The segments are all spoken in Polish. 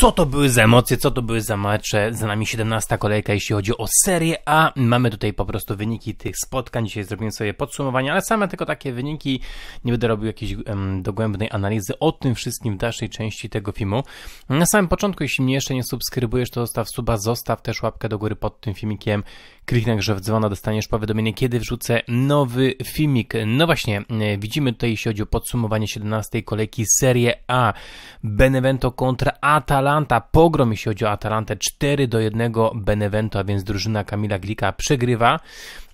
co to były za emocje, co to były za mecze. Za nami 17 kolejka, jeśli chodzi o serię A. Mamy tutaj po prostu wyniki tych spotkań. Dzisiaj zrobimy sobie podsumowanie, ale same tylko takie wyniki. Nie będę robił jakiejś um, dogłębnej analizy o tym wszystkim w dalszej części tego filmu. Na samym początku, jeśli mnie jeszcze nie subskrybujesz, to zostaw suba, zostaw też łapkę do góry pod tym filmikiem. Kliknij że w dzwona, dostaniesz powiadomienie, kiedy wrzucę nowy filmik. No właśnie, e, widzimy tutaj, jeśli chodzi o podsumowanie 17 kolejki, serię A. Benevento kontra Atala. Atalanta, pogrom jeśli chodzi o Atalantę, 4 do 1 Benevento, a więc drużyna Kamila Glika przegrywa,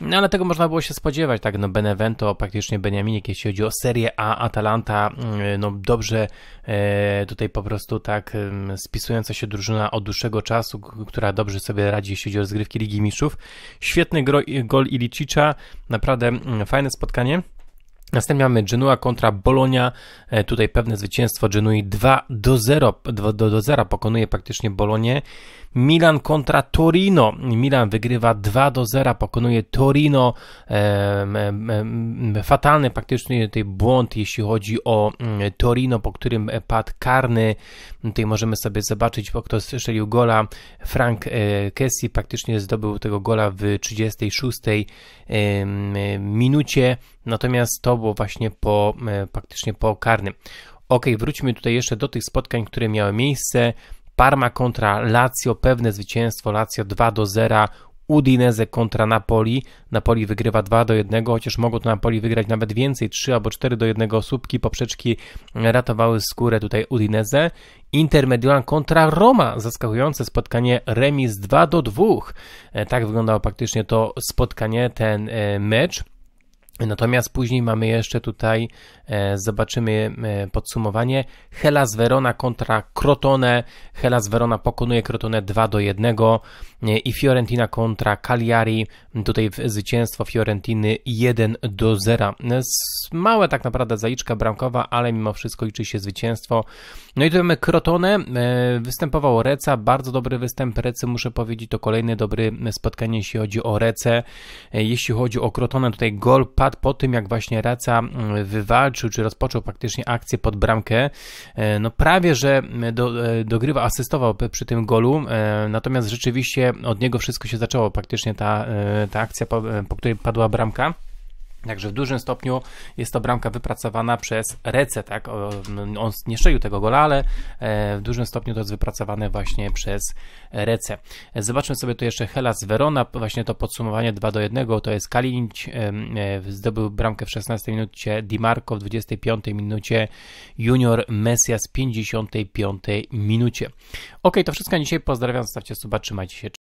no, ale tego można było się spodziewać, tak, no Benevento, praktycznie Beniaminik, jeśli chodzi o Serię A, Atalanta, mm, no dobrze e, tutaj po prostu tak mm, spisująca się drużyna od dłuższego czasu, która dobrze sobie radzi, jeśli chodzi o rozgrywki Ligi Mistrzów. Świetny gol Ilicicza, naprawdę mm, fajne spotkanie. Następnie mamy Genua kontra Bolonia. E, tutaj pewne zwycięstwo Genui 2 do 0. 2 do 0 pokonuje praktycznie Bolonię. Milan kontra Torino. Milan wygrywa 2 do 0, pokonuje Torino. E, fatalny praktycznie tutaj błąd, jeśli chodzi o mm, Torino, po którym padł karny. Tutaj możemy sobie zobaczyć, kto strzelił gola. Frank e, Kessi praktycznie zdobył tego gola w 36 minucie. Natomiast to było właśnie po, praktycznie e, po karnym. Ok, wróćmy tutaj jeszcze do tych spotkań, które miały miejsce. Parma kontra Lazio, pewne zwycięstwo Lazio 2 do 0. Udinese kontra Napoli. Napoli wygrywa 2 do 1, chociaż mogło to Napoli wygrać nawet więcej, 3 albo 4 do 1. Słupki poprzeczki ratowały skórę tutaj Udinese. Inter Mediolan kontra Roma. Zaskakujące spotkanie remis 2 do 2. E, tak wyglądało faktycznie to spotkanie, ten e, mecz. Natomiast później mamy jeszcze tutaj, e, zobaczymy e, podsumowanie. Hellas Verona kontra Crotone. Hellas Verona pokonuje Crotone 2 do 1 e, i Fiorentina kontra Cagliari. Tutaj zwycięstwo Fiorentiny 1 do 0. Małe tak naprawdę zaliczka bramkowa, ale mimo wszystko liczy się zwycięstwo. No i tu mamy Crotone. Występował Reca. Bardzo dobry występ Recy, muszę powiedzieć. To kolejne dobre spotkanie, jeśli chodzi o Rece. Jeśli chodzi o Crotone, tutaj gol po tym, jak właśnie Raca mm, wywalczył, czy rozpoczął praktycznie akcję pod bramkę. E, no prawie, że e, do, e, dogrywa, asystował przy tym golu, natomiast rzeczywiście od niego wszystko się zaczęło, praktycznie ta, ta akcja, po, po której padła bramka. Także w dużym stopniu jest to bramka wypracowana przez Rece, tak? Mm, on nie strzelił tego gola, ale e, w dużym stopniu to jest wypracowane właśnie przez Rece. E, zobaczmy sobie tu jeszcze Hellas Verona, właśnie to podsumowanie 2 do 1, to jest Kalinić, e, zdobył bramkę w 16 minucie, Di Marco w 25 minucie, Junior Messias w 55 minucie. Ok, to wszystko na dzisiaj, pozdrawiam, stawcie suba, trzymajcie się,